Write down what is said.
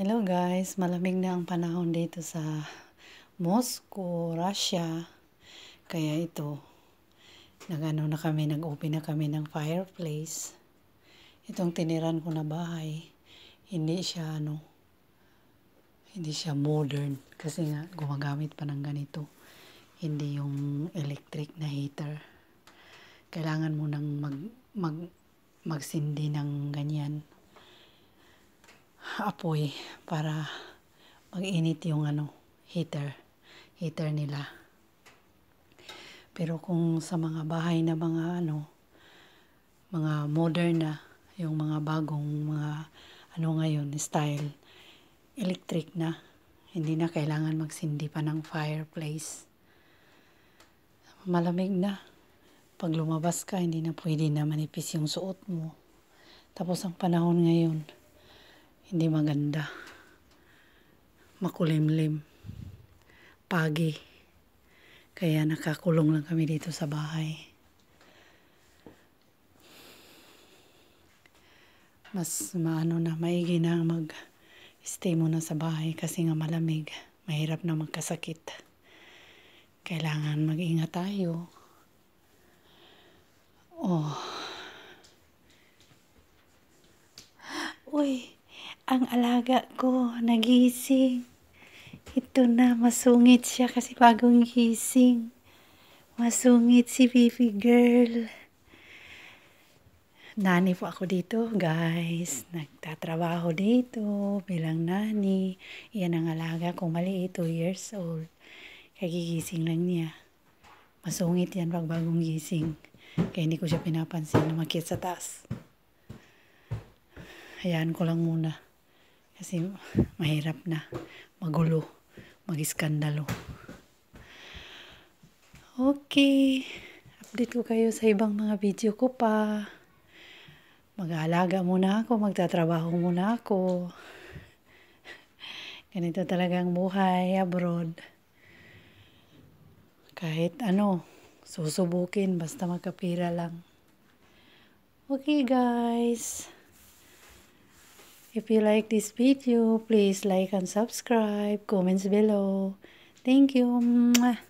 Hello guys, malamig na ang panahon dito sa Moscow, Russia. Kaya ito, nagano na kami, nag-open na kami ng fireplace. Itong tiniran ko na bahay, hindi siya ano, hindi siya modern kasi nga gumagamit pa ng ganito. Hindi yung electric na heater. Kailangan mo nang mag, mag, magsindi ng ganyan apoy para mag-init yung ano, heater, heater nila. Pero kung sa mga bahay na mga ano, mga modern na, yung mga bagong mga ano ngayon, style, electric na. Hindi na kailangan magsindi pa ng fireplace. Malamig na. Pag lumabas ka, hindi na pwede na manipis yung suot mo. Tapos ang panahon ngayon, hindi maganda. Makulimlim. Pagi. Kaya nakakulong lang kami dito sa bahay. Mas maano na, maigi na mag stay muna sa bahay kasi nga malamig. Mahirap na magkasakit. Kailangan mag-ingat tayo. Oh. Uy, ang alaga ko nagising. Ito na, masungit siya kasi bagong gising. Masungit si baby girl. Nani po ako dito, guys. Nagtatrabaho dito bilang nani. Iyan ang alaga kong maliit, 2 years old. Kagigising lang niya. Masungit yan pag bagong gising. Kaya hindi ko siya pinapansin na makit sa taas. Hayaan ko lang muna. Kasi mahirap na magulo, mag-iskandalo. Okay. Update ko kayo sa ibang mga video ko pa. Mag-aalaga muna ako, magtatrabaho muna ako. Ganito talaga ang buhay abroad. Kahit ano, susubukin basta magkapira lang. Okay guys. If you like this video, please like and subscribe, comments below. Thank you.